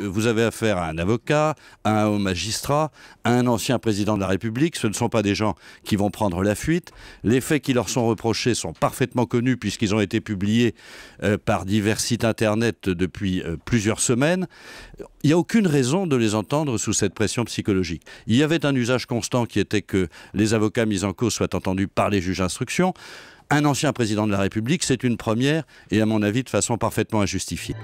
Euh, vous avez affaire à un avocat, à un haut magistrat, à un ancien président de la République. Ce ne sont pas des gens qui vont prendre la fuite. Les faits qui leur sont reprochés sont parfaitement connus puisqu'ils ont été publiés euh, par divers sites internet depuis euh, plusieurs semaines. Il n'y a aucune raison de les entendre sous cette pression psychologique. Il y avait un usage constant qui était que les avocats mis en cause soient entendus par les juges d'instruction. Un ancien président de la République, c'est une première et à mon avis de façon parfaitement injustifiée.